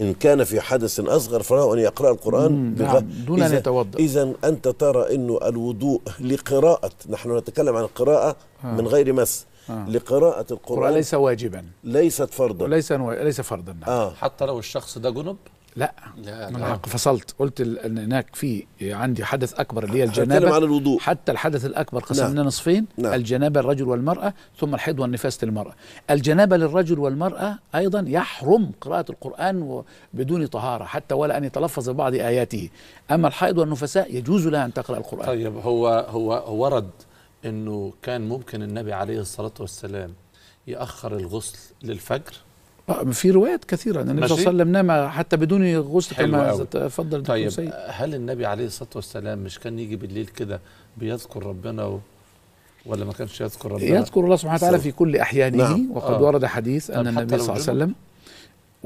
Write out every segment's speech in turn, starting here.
إن كان في حدث أصغر فله أن يقرأ القرآن نعم دون أن يتوضأ إذا أنت ترى أنه الوضوء لقراءة نحن نتكلم عن القراءة ها. آه. من غير مس آه. لقراءة القرآن ليس واجبا ليست فرضا ليس ليس فرضا نعم. آه. حتى لو الشخص ده جنب لا لا, لا. أنا فصلت قلت ان هناك في عندي حدث اكبر اللي هي الجنابه عن الوضوء حتى الحدث الاكبر قسمناه نعم. نصفين لا. نعم. الجنابه الرجل والمراه ثم الحيض والنفاس للمراه الجنابه للرجل والمراه ايضا يحرم قراءه القران بدون طهاره حتى ولا ان يتلفظ ببعض اياته اما الحيض والنفساء يجوز لها ان تقرا القران طيب هو, هو ورد انه كان ممكن النبي عليه الصلاه والسلام ياخر الغسل للفجر في روايات كثيره ان النبي صلى الله عليه وسلم نام حتى بدون غسل كما تفضل طيب سيد. هل النبي عليه الصلاه والسلام مش كان يجي بالليل كده بيذكر ربنا و... ولا ما كانش يذكر ربنا؟ يذكر الله سبحانه وتعالى في كل احيانه نعم. وقد آه. ورد حديث طيب، ان النبي صلى الله عليه وسلم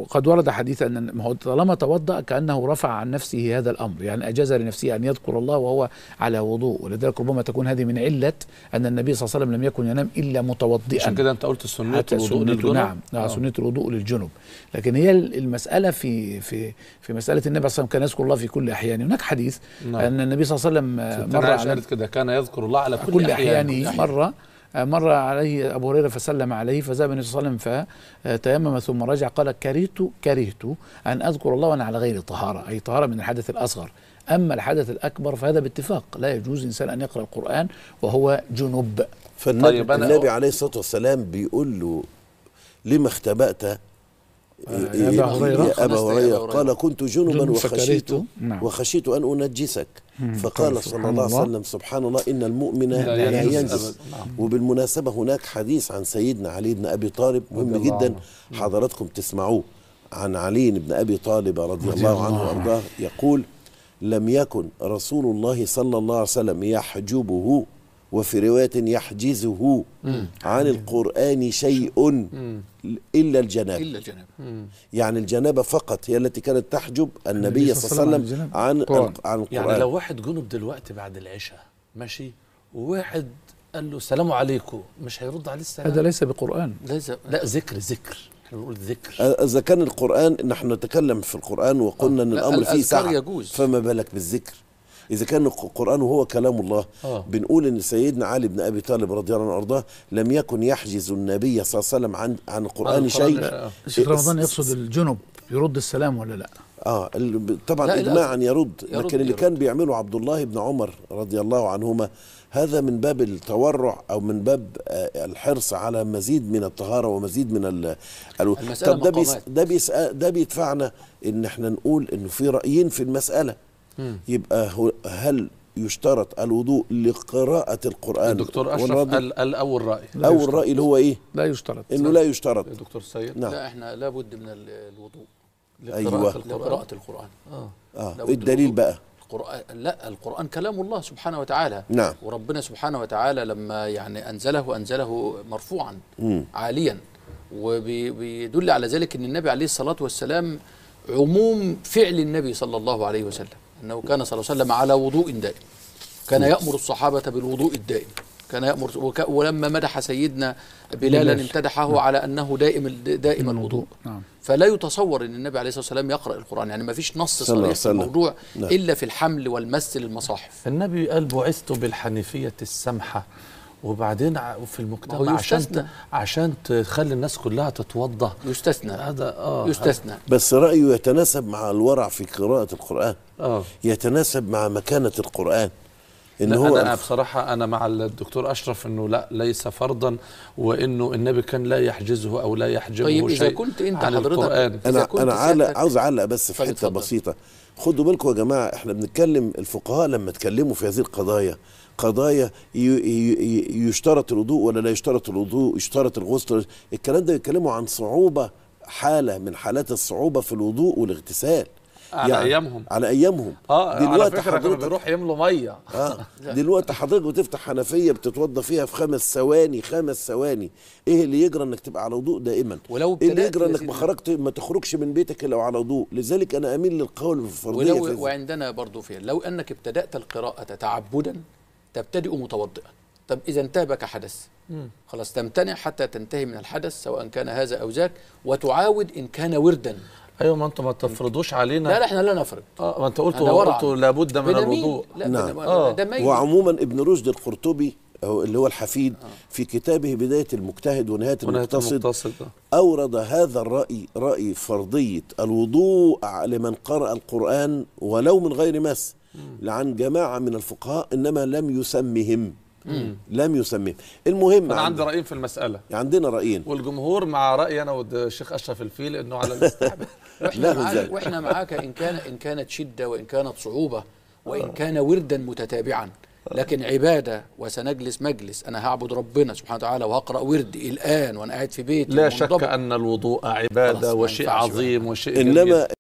وقد ورد حديث ان هو طالما توضا كانه رفع عن نفسه هذا الامر يعني اجاز لنفسه ان يذكر الله وهو على وضوء ولذلك ربما تكون هذه من عله ان النبي صلى الله عليه وسلم لم يكن ينام الا متوضئا عشان كده انت قلت سنه الوضوء للجنب نعم آه،, آه. سنه الوضوء للجنب لكن هي المساله في في في مساله النبي صلى الله عليه وسلم كان يذكر الله في كل احيانه هناك حديث نعم. ان النبي صلى الله عليه وسلم مره كده كان يذكر الله على كل, كل احيانه, أحيانه مره مر عليه أبو هريرة فسلم عليه فذهب النبي صلى الله عليه وسلم فتيمم ثم رجع قال كرهت كرهت أن أذكر الله وأنا على غير طهارة أي طهارة من الحدث الأصغر أما الحدث الأكبر فهذا باتفاق لا يجوز إنسان أن يقرأ القرآن وهو جنوب فالنبي طيب النبي عليه الصلاة والسلام بيقول له لما اختبأت أبا هريرة أبا هريرة قال كنت جنبا وخشيت نعم. وخشيت أن أنجسك طيب، فقال صلى الله عليه وسلم سبحان الله إن المؤمن لا ينجس نعم. وبالمناسبة هناك حديث عن سيدنا علي بن أبي طالب مهم جدا حضراتكم تسمعوه عن علي بن أبي طالب رضي الله عنه وأرضاه يقول لم يكن رسول الله صلى الله عليه وسلم يحجبه وفي رواية يحجزه مم. عن القرآن شيء مم. إلا الجنابة إلا الجنابة يعني الجنابة فقط هي التي كانت تحجب النبي صلى الله عليه وسلم عن يعني القرآن. عن القرآن يعني لو واحد جنب دلوقتي بعد العشاء ماشي وواحد قال له السلام عليكم مش هيرد عليه السلام هذا ليس بقرآن ليس لا ذكر ذكر نقول ذكر اذا كان القران نحن نتكلم في القران وقلنا ان آه. الامر فيه سعه يجوز. فما بالك بالذكر اذا كان القران وهو كلام الله آه. بنقول ان سيدنا علي بن ابي طالب رضي الله عنه وارضاه لم يكن يحجز النبي صلى الله عليه وسلم عن عن القران شيء آه. شيخ رمضان يقصد الجنب يرد السلام ولا لا اه طبعا اجماعا يرد, يرد لكن يرد. اللي كان بيعمله عبد الله بن عمر رضي الله عنهما هذا من باب التورع او من باب آه، الحرص على مزيد من الطهاره ومزيد من ال... طب ده ده, آه، ده بيدفعنا ان احنا نقول انه في رايين في المساله يبقى يبقى هل يشترط الوضوء لقراءة القرآن الدكتور أشرف الأول قال رأي أول رأي اللي هو إيه؟ لا يشترط إنه لا يشترط دكتور السيد نعم. لا إحنا لابد من الوضوء لقراءة أيوة. القرآن لقراءة القرآن آه, آه. إيه الدليل بقى القرآن لا القرآن كلام الله سبحانه وتعالى نعم وربنا سبحانه وتعالى لما يعني أنزله أنزله مرفوعا مم. عاليا وبيدل على ذلك أن النبي عليه الصلاة والسلام عموم فعل النبي صلى الله عليه وسلم أنه كان صلى الله عليه وسلم على وضوء دائم كان يأمر الصحابة بالوضوء الدائم كان يأمر وك... ولما مدح سيدنا بلالا امتدحه نعم. على أنه دائم دائم نعم. الوضوء نعم. فلا يتصور أن النبي عليه الصلاة والسلام يقرأ القرآن يعني ما فيش نص صريح في الموضوع نعم. إلا في الحمل والمس للمصاحف النبي قال بعثت بالحنيفية السمحة وبعدين في المجتمع عشان عشان تخلي الناس كلها تتوضا يستثنى هذا اه يستثنى بس رايه يتناسب مع الورع في قراءه القران اه يتناسب مع مكانه القران ان هو أنا بصراحه انا مع الدكتور اشرف انه لا ليس فرضا وانه النبي كان لا يحجزه او لا يحجبه طيب شيء اذا كنت انت عن حضرتك القرآن. انا انا عاوز اعلق بس في حته بسيطه خدوا بالكم يا جماعه احنا بنتكلم الفقهاء لما اتكلموا في هذه القضايا قضايا يشترط الوضوء ولا لا يشترط الوضوء يشترط الغسل الكلام ده بيتكلموا عن صعوبه حاله من حالات الصعوبه في الوضوء والاغتسال على يعني ايامهم على ايامهم اه دلوقتي على فكره يملوا ميه اه دلوقتي حضرتك بتفتح حنفيه بتتوضى فيها في خمس ثواني خمس ثواني ايه اللي يجرى انك تبقى على وضوء دائما ولو ايه اللي يجرى انك ما خرجت ما تخرجش من بيتك الا على وضوء لذلك انا اميل للقول في الفرضيه ولو وعندنا برضه فيها لو انك ابتدات القراءه تعبدا تبتدئ متوضئا طب إذا انتابك حدث خلاص تمتنع حتى تنتهي من الحدث سواء كان هذا أو ذاك وتعاود إن كان وردا ايوه ما انتم ما تفرضوش علينا لا لا احنا لا نفرض اه ما انت قلت قلت لابد من الوضوء لا نعم. آه. وعموما ابن رشد القرطبي اللي هو الحفيد آه. في كتابه بداية المجتهد ونهاية, ونهاية المقتصد أورد هذا الرأي رأي فرضية الوضوء لمن قرأ القرآن ولو من غير مس لعن جماعة من الفقهاء إنما لم يسمهم لم يسميه المهم انا عندي رايين في المساله يعني عندنا رايين والجمهور مع رايي انا والشيخ اشرف الفيل انه على الاستحباب واحنا معاك واحنا معاك ان كان ان كانت شده وان كانت صعوبه وان كان وردا متتابعا لكن عبادة وسنجلس مجلس أنا هعبد ربنا سبحانه وتعالى وهقرأ ورد الآن وأنا قاعد في بيتي لا شك أن الوضوء عبادة وشيء عظيم وشيء إنما